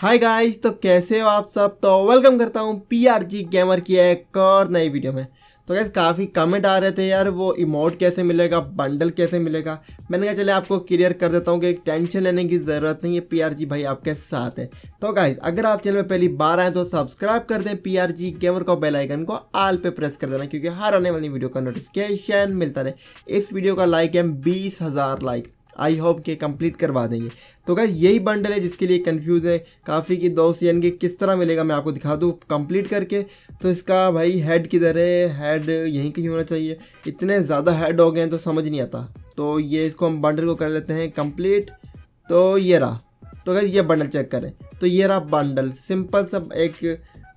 hi guys तो कैसे हो आप सब तो वेलकम करता हूँ पीआरजी गेमर की एक और नई वीडियो में तो गैस काफ़ी कमेंट आ रहे थे यार वो इमोट कैसे मिलेगा बंडल कैसे मिलेगा मैंने कहा चले आपको क्लियर कर देता हूँ कि टेंशन लेने की ज़रूरत नहीं है पीआरजी भाई आपके साथ है तो गाइज अगर आप चैनल में पहली बार आए तो सब्सक्राइब कर दें पीआरजी गेमर को बेलाइकन को आल पर प्रेस कर देना क्योंकि हर आने वाली वीडियो का नोटिफिकेशन मिलता रहे इस वीडियो का लाइक है बीस लाइक आई होप के कंप्लीट करवा देंगे तो गाइज यही बंडल है जिसके लिए कंफ्यूज है काफ़ी कि दोस्त यानी कि किस तरह मिलेगा मैं आपको दिखा दूँ कंप्लीट करके तो इसका भाई हेड किधर है हेड यहीं कहीं होना चाहिए इतने ज़्यादा हेड हो गए हैं तो समझ नहीं आता तो ये इसको हम बंडल को कर लेते हैं कंप्लीट तो ये रहा तो गाइज ये बंडल चेक करें तो ये रहा बंडल सिंपल सब एक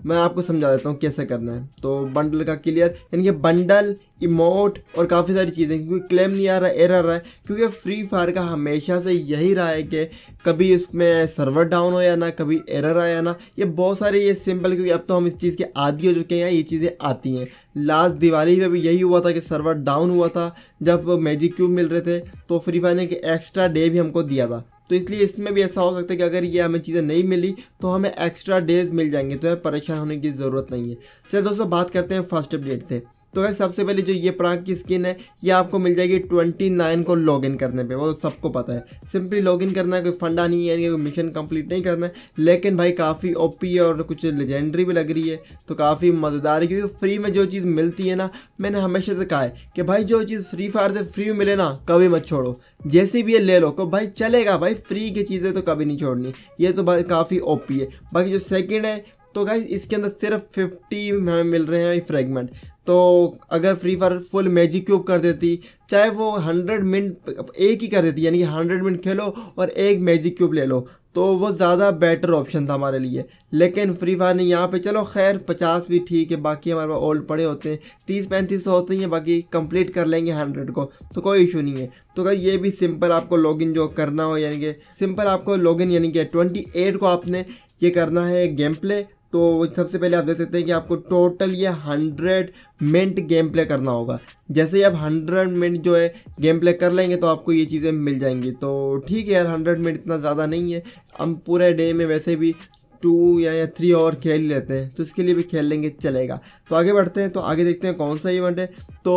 मैं आपको समझा देता हूँ कैसे करना है तो बंडल का क्लियर यानी कि बंडल इमोट और काफ़ी सारी चीज़ें क्योंकि क्लेम नहीं आ रहा एरर आ रहा है क्योंकि फ्री फायर का हमेशा से यही रहा है कि कभी उसमें सर्वर डाउन हो या ना कभी एरर आया ना ये बहुत सारे ये सिंपल क्योंकि अब तो हम इस चीज़ के आदि हो चुके हैं ये चीज़ें आती हैं लास्ट दिवाली में भी यही हुआ था कि सर्वर डाउन हुआ था जब मैजिक क्यूब मिल रहे थे तो फ्री फायर ने एक एक्स्ट्रा डे भी हमको दिया था तो इसलिए इसमें भी ऐसा हो सकता है कि अगर ये हमें चीज़ें नहीं मिली तो हमें एक्स्ट्रा डेज मिल जाएंगे तो हमें परेशान होने की ज़रूरत नहीं है चलिए दोस्तों बात करते हैं फर्स्ट अपडेट से तो भाई सबसे पहले जो ये प्रांक की स्किन है ये आपको मिल जाएगी ट्वेंटी नाइन को लॉगिन करने पे वो तो सबको पता है सिंपली लॉगिन करना है कोई फंडा नहीं है कोई मिशन कंप्लीट नहीं करना है लेकिन भाई काफ़ी ओपी और कुछ लेजेंडरी भी लग रही है तो काफ़ी मज़ेदार है क्योंकि फ्री में जो चीज़ मिलती है ना मैंने हमेशा से कहा है कि भाई जो चीज़ फ्री फायर से फ्री में मिले ना कभी मत छोड़ो जैसी भी ये ले लो को भाई चलेगा भाई फ्री की चीज़ें तो कभी नहीं छोड़नी ये तो भाई काफ़ी ओपी है बाकी जो सेकेंड है तो गाइज इसके अंदर सिर्फ फिफ्टी हमें मिल रहे हैं फ्रेगमेंट तो अगर Free Fire full magic cube कर देती चाहे वो हंड्रेड मिनट एक ही कर देती यानी कि हंड्रेड मिनट खेलो और एक मैजिक क्यूब ले लो तो वो ज़्यादा बेटर ऑप्शन था हमारे लिए लेकिन फ्री फायर ने यहाँ पे चलो खैर पचास भी ठीक है बाकी हमारे पास ओल्ड पड़े होते हैं तीस पैंतीस होते हैं बाकी कंप्लीट कर लेंगे हंड्रेड को तो कोई इशू नहीं है तो क्या ये भी सिंपल आपको लॉगिन जो करना हो यानी कि सिंपल आपको लॉगिन यानी कि ट्वेंटी एट को आपने ये करना है गेम प्ले तो सबसे पहले आप देख सकते हैं कि आपको टोटल ये हंड्रेड मिनट गेम प्ले करना होगा जैसे ही आप हंड्रेड मिनट जो है गेम प्ले कर लेंगे तो आपको ये चीज़ें मिल जाएंगी तो ठीक है यार हंड्रेड मिनट इतना ज़्यादा नहीं है हम पूरे डे में वैसे भी टू या थ्री और खेल लेते हैं तो इसके लिए भी खेल लेंगे चलेगा तो आगे बढ़ते हैं तो आगे देखते हैं कौन सा इवेंट है तो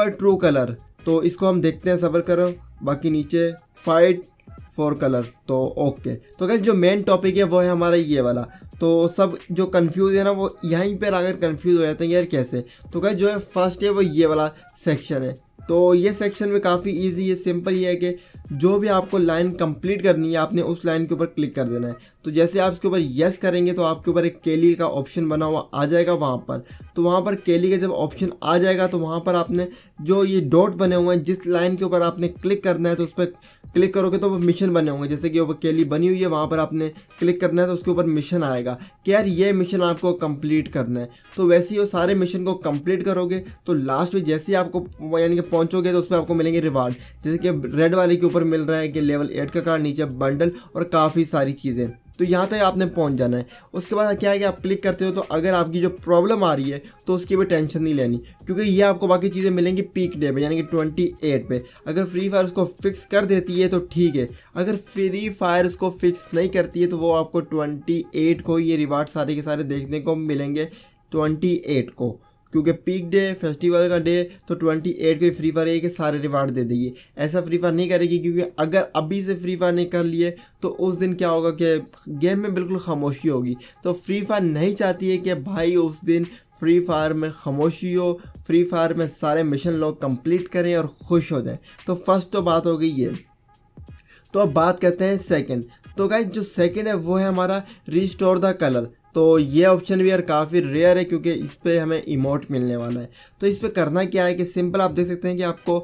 आर ट्रू कलर तो इसको हम देखते हैं सफ़र करो बाकी नीचे फाइट फॉर कलर तो ओके तो क्या जो मेन टॉपिक है वो है हमारा ये वाला तो सब जो कंफ्यूज है ना वो यहीं पर आकर कंफ्यूज हो जाते हैं यार कैसे तो क्या जो है फर्स्ट है वो ये वाला सेक्शन है तो ये सेक्शन में काफ़ी इजी है सिंपल ये है कि जो भी आपको लाइन कंप्लीट करनी है आपने उस लाइन के ऊपर क्लिक कर देना है तो जैसे आप इसके ऊपर यस करेंगे तो आपके ऊपर एक केली का ऑप्शन बना हुआ आ जाएगा वहाँ पर तो वहाँ पर केली का जब ऑप्शन आ जाएगा तो वहाँ पर आपने जो ये डॉट बने हुए हैं जिस लाइन के ऊपर आपने क्लिक करना है तो उस पर क्लिक करोगे तो वो मिशन बने होंगे जैसे कि वो केली बनी हुई है वहाँ पर आपने क्लिक करना है तो उसके ऊपर मिशन आएगा कि यार ये मिशन आपको कंप्लीट करना है तो वैसे ही वो सारे मिशन को कंप्लीट करोगे तो लास्ट में जैसे ही आपको यानी कि पहुँचोगे तो उस पर आपको मिलेंगे रिवार्ड जैसे कि रेड वाले के ऊपर मिल रहा है कि लेवल एट का कार्ड नीचे बंडल और काफ़ी सारी चीज़ें तो यहाँ तक आपने पहुँच जाना है उसके बाद क्या है कि आप क्लिक करते हो तो अगर आपकी जो प्रॉब्लम आ रही है तो उसकी भी टेंशन नहीं लेनी क्योंकि ये आपको बाकी चीज़ें मिलेंगी पीक डे पे यानी कि ट्वेंटी एट पे अगर फ्री फायर उसको फिक्स कर देती है तो ठीक है अगर फ्री फायर उसको फिक्स नहीं करती है तो वो आपको ट्वेंटी एट को ये रिवार्ड सारे के सारे देखने को मिलेंगे ट्वेंटी एट को क्योंकि पीक डे फेस्टिवल का डे तो ट्वेंटी एट को फ्री फायर के सारे रिवार्ड दे देगी ऐसा फ्री फायर नहीं करेगी क्योंकि अगर अभी से फ्री फायर नहीं कर लिए तो उस दिन क्या होगा कि गेम में बिल्कुल खामोशी होगी तो फ्री फायर नहीं चाहती है कि भाई उस दिन फ्री फायर में खामोशी हो फ्री फायर में सारे मिशन लोग कंप्लीट करें और खुश हो जाएं तो फर्स्ट तो बात हो गई ये तो अब बात करते हैं सेकंड तो गाइज जो सेकंड है वो है हमारा रिस्टोर द कलर तो ये ऑप्शन भी यार काफ़ी रेयर है क्योंकि इस पर हमें इमोट मिलने वाला है तो इस पर करना क्या है कि सिंपल आप देख सकते हैं कि आपको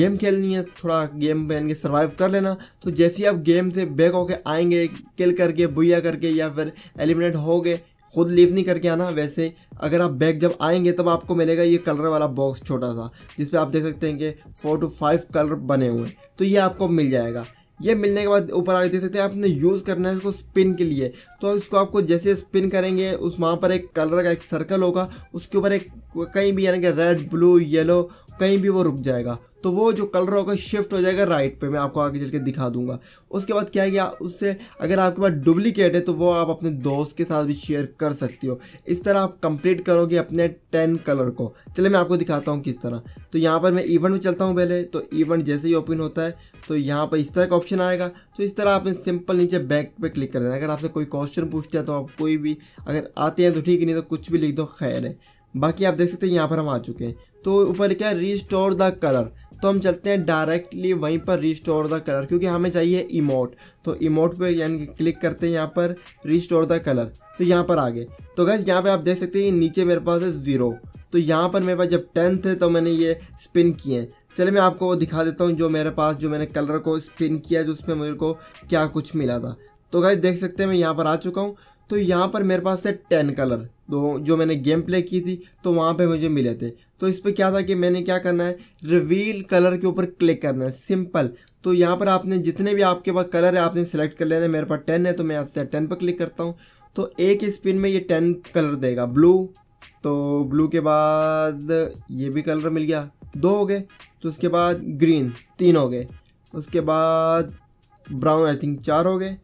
गेम खेलनी है थोड़ा गेम यानी कि सर्वाइव कर लेना तो जैसे ही आप गेम से बैक होकर आएंगे किल करके बुया करके या फिर एलिमिनेट हो गए खुद लीव नहीं करके आना वैसे अगर आप बैग जब आएंगे तब आपको मिलेगा ये कलर वाला बॉक्स छोटा सा जिसपे आप देख सकते हैं कि फोर टू फाइव कलर बने हुए हैं तो ये आपको मिल जाएगा ये मिलने के बाद ऊपर आगे देख सकते हैं आपने यूज़ करना है इसको स्पिन के लिए तो इसको आपको जैसे स्पिन करेंगे उस वहाँ पर एक कलर का एक सर्कल होगा उसके ऊपर एक कहीं भी यानी कि रेड ब्लू येलो कहीं भी वो रुक जाएगा तो वो जो कलर होगा शिफ्ट हो जाएगा राइट पे मैं आपको आगे चल के दिखा दूंगा उसके बाद क्या गया उससे अगर आपके पास डुप्लीकेट है तो वो आप अपने दोस्त के साथ भी शेयर कर सकती हो इस तरह आप कंप्लीट करोगे अपने टेन कलर को चले मैं आपको दिखाता हूँ किस तरह तो यहाँ पर मैं इवेंट में चलता हूँ पहले तो इवेंट जैसे ही ओपन होता है तो यहाँ पर इस तरह का ऑप्शन आएगा तो इस तरह आपने सिंपल नीचे बैक पे क्लिक कर देना अगर आपसे कोई क्वेश्चन पूछते हैं तो आप कोई भी अगर आते हैं तो ठीक नहीं तो कुछ भी लिख दो खैर है बाकी आप देख सकते हैं यहाँ पर हम आ चुके हैं तो ऊपर क्या रिस्टोर द कलर तो हम चलते हैं डायरेक्टली वहीं पर रिस्टोर द कलर क्योंकि हमें चाहिए इमोट तो इमोट पर यानी कि क्लिक करते हैं यहाँ पर रिस्टोर द कलर तो यहाँ पर आ गए तो गैस यहाँ पे आप देख सकते हैं नीचे मेरे पास है ज़ीरो तो यहाँ पर मेरे पास जब टेंथ है तो मैंने ये स्पिन किए हैं चले मैं आपको दिखा देता हूँ जो मेरे पास जो मैंने कलर को स्पिन किया जो उसमें मेरे को क्या कुछ मिला था तो गैस देख सकते हैं मैं यहाँ पर आ चुका हूँ तो यहाँ पर मेरे पास है टेन कलर तो जो मैंने गेम प्ले की थी तो वहाँ पे मुझे मिले थे तो इस पर क्या था कि मैंने क्या करना है रिवील कलर के ऊपर क्लिक करना है सिंपल तो यहाँ पर आपने जितने भी आपके पास कलर है आपने सेलेक्ट कर लेना है मेरे पास टेन है तो मैं आपसे टेन पर क्लिक करता हूँ तो एक स्पिन में ये टेन कलर देगा ब्लू तो ब्लू के बाद ये भी कलर मिल गया दो हो गए तो उसके बाद ग्रीन तीन हो गए उसके बाद ब्राउन आई थिंक चार हो गए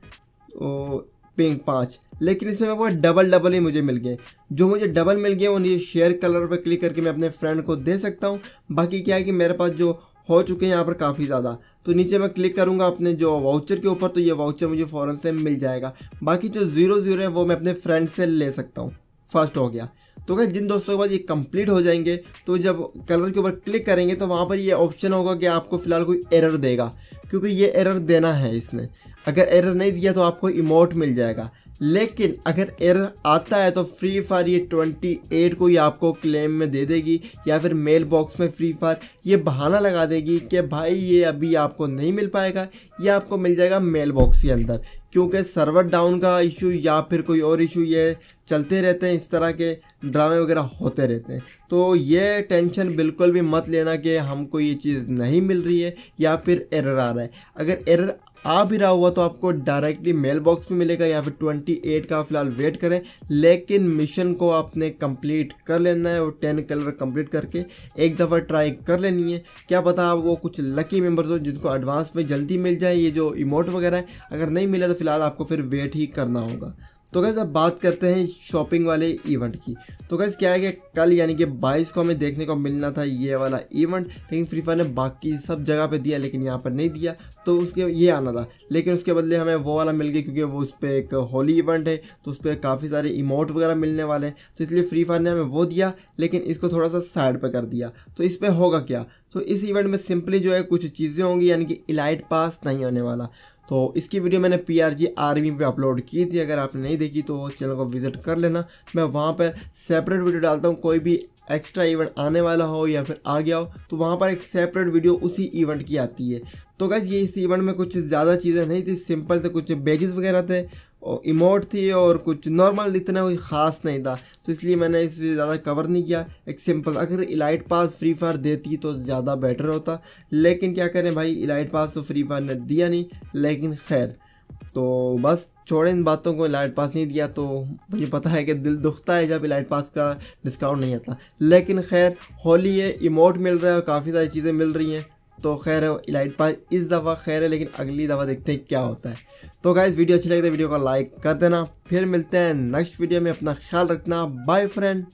और पिंक पाँच लेकिन इसमें मेरे वो डबल डबल ही मुझे मिल गए जो मुझे डबल मिल गए उन्हें शेयर कलर पर क्लिक करके मैं अपने फ्रेंड को दे सकता हूँ बाकी क्या है कि मेरे पास जो हो चुके हैं यहाँ पर काफ़ी ज़्यादा तो नीचे मैं क्लिक करूँगा अपने जो वाउचर के ऊपर तो ये वाउचर मुझे फ़ौरन से मिल जाएगा बाकी जो ज़ीरो ज़ीरो है वो मैं अपने फ्रेंड से ले सकता हूँ फर्स्ट हो गया तो क्या जिन दोस्तों के बाद ये कंप्लीट हो जाएंगे तो जब कलर के ऊपर क्लिक करेंगे तो वहाँ पर ये ऑप्शन होगा कि आपको फ़िलहाल कोई एरर देगा क्योंकि ये एरर देना है इसने अगर एरर नहीं दिया तो आपको इमोट मिल जाएगा लेकिन अगर एरर आता है तो फ्री फायर ये 28 को ही आपको क्लेम में दे देगी या फिर मेल बॉक्स में फ्री फायर ये बहाना लगा देगी कि भाई ये अभी आपको नहीं मिल पाएगा ये आपको मिल जाएगा मेल बॉक्स के अंदर क्योंकि सर्वर डाउन का इशू या फिर कोई और इशू ये चलते रहते हैं इस तरह के ड्रामे वगैरह होते रहते हैं तो ये टेंशन बिल्कुल भी मत लेना कि हमको ये चीज़ नहीं मिल रही है या फिर एरर आ रहा है अगर एरर आ भी रहा हुआ तो आपको डायरेक्टली मेल बॉक्स में मिलेगा या फिर 28 का फिलहाल वेट करें लेकिन मिशन को आपने कंप्लीट कर लेना है और 10 कलर कंप्लीट करके एक दफ़ा ट्राई कर लेनी है क्या पता आप वो कुछ लकी मेम्बर्स हो जिनको एडवांस में जल्दी मिल जाए ये जो इमोट वगैरह है अगर नहीं मिला तो फिलहाल आपको फिर वेट ही करना होगा तो गैस अब बात करते हैं शॉपिंग वाले इवेंट की तो गैस क्या है कि कल यानी कि 22 को हमें देखने को मिलना था ये वाला इवेंट लेकिन फ्री फायर ने बाकी सब जगह पे दिया लेकिन यहाँ पर नहीं दिया तो उसके ये आना था लेकिन उसके बदले हमें वो वाला मिल गया क्योंकि वो उस पर एक होली इवेंट है तो उस पर काफ़ी सारे इमोट वगैरह मिलने वाले हैं तो इसलिए फ्री फायर ने हमें वो दिया लेकिन इसको थोड़ा सा साइड पर कर दिया तो इस पर होगा क्या तो इस इवेंट में सिंपली जो है कुछ चीज़ें होंगी यानी कि इलाइट पास नहीं होने वाला तो इसकी वीडियो मैंने पी आर जी आर्मी पर अपलोड की थी अगर आपने नहीं देखी तो चैनल को विजिट कर लेना मैं वहाँ पर सेपरेट वीडियो डालता हूँ कोई भी एक्स्ट्रा इवेंट आने वाला हो या फिर आ गया हो तो वहाँ पर एक सेपरेट वीडियो उसी इवेंट की आती है तो गैस ये इस इवेंट में कुछ ज़्यादा चीज़ें नहीं थी सिंपल से कुछ बेजेस वगैरह थे इमोट थी और कुछ नॉर्मल इतना कोई ख़ास नहीं था तो इसलिए मैंने इस ज़्यादा कवर नहीं किया एक सिंपल अगर इलाइट पास फ्री फायर देती तो ज़्यादा बेटर होता लेकिन क्या करें भाई इलाइट पास तो फ्री फायर ने दिया नहीं लेकिन खैर तो बस छोड़ें इन बातों को इलाइट पास नहीं दिया तो मुझे पता है कि दिल दुखता है जब इलाइट पास का डिस्काउंट नहीं आता लेकिन खैर होली है इमोट मिल रहा है और काफ़ी सारी चीज़ें मिल रही हैं तो खैर इलाइट पास इस दफ़ा खैर है लेकिन अगली दफ़ा देखते हैं क्या होता है तो गाइज़ वीडियो अच्छी लगे है तो वीडियो को लाइक कर देना फिर मिलते हैं नेक्स्ट वीडियो में अपना ख्याल रखना बाय फ्रेंड